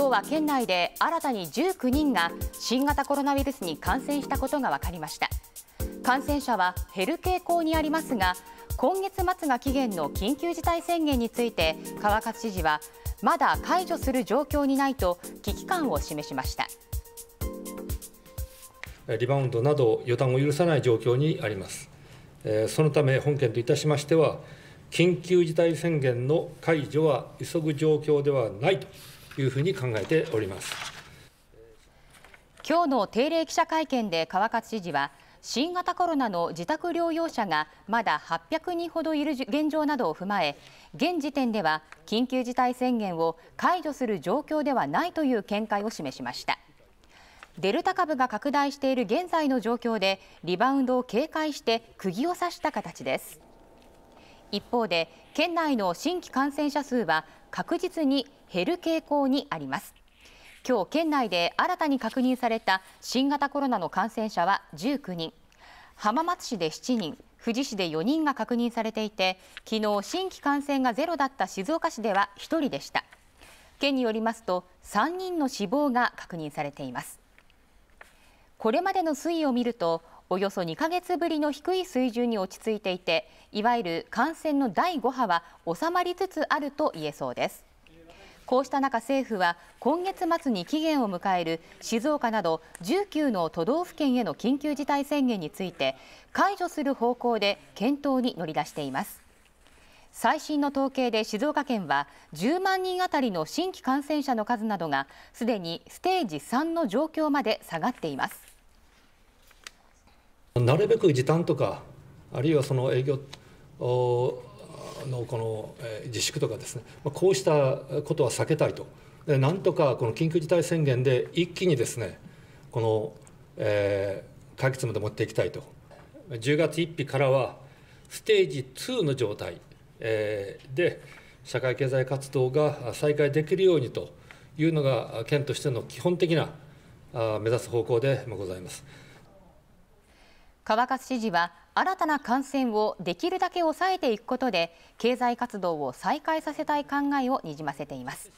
今日は県内で新たに19人が新型コロナウイルスに感染したことが分かりました感染者は減る傾向にありますが今月末が期限の緊急事態宣言について川勝知事はまだ解除する状況にないと危機感を示しましたリバウンドなど予断を許さない状況にありますそのため本県といたしましては緊急事態宣言の解除は急ぐ状況ではないというふうに考えております今日の定例記者会見で川勝知事は新型コロナの自宅療養者がまだ800人ほどいる現状などを踏まえ現時点では緊急事態宣言を解除する状況ではないという見解を示しましたデルタ株が拡大している現在の状況でリバウンドを警戒して釘を刺した形です一方で県内の新規感染者数は確実に減る傾向にあります今日県内で新たに確認された新型コロナの感染者は19人浜松市で7人富士市で4人が確認されていて昨日新規感染がゼロだった静岡市では1人でした県によりますと3人の死亡が確認されていますこれまでの推移を見るとおよそ2か月ぶりの低い水準に落ち着いていていわゆる感染の第5波は収まりつつあると言えそうですこうした中政府は今月末に期限を迎える静岡など19の都道府県への緊急事態宣言について解除する方向で検討に乗り出しています最新の統計で静岡県は10万人あたりの新規感染者の数などがすでにステージ3の状況まで下がっていますなるべく時短とか、あるいはその営業のこの自粛とかですね、こうしたことは避けたいと、なんとかこの緊急事態宣言で一気にですね、この、えー、解決まで持っていきたいと、10月1日からは、ステージ2の状態、えー、で、社会経済活動が再開できるようにというのが、県としての基本的な目指す方向でございます。川勝知事は新たな感染をできるだけ抑えていくことで経済活動を再開させたい考えをにじませています。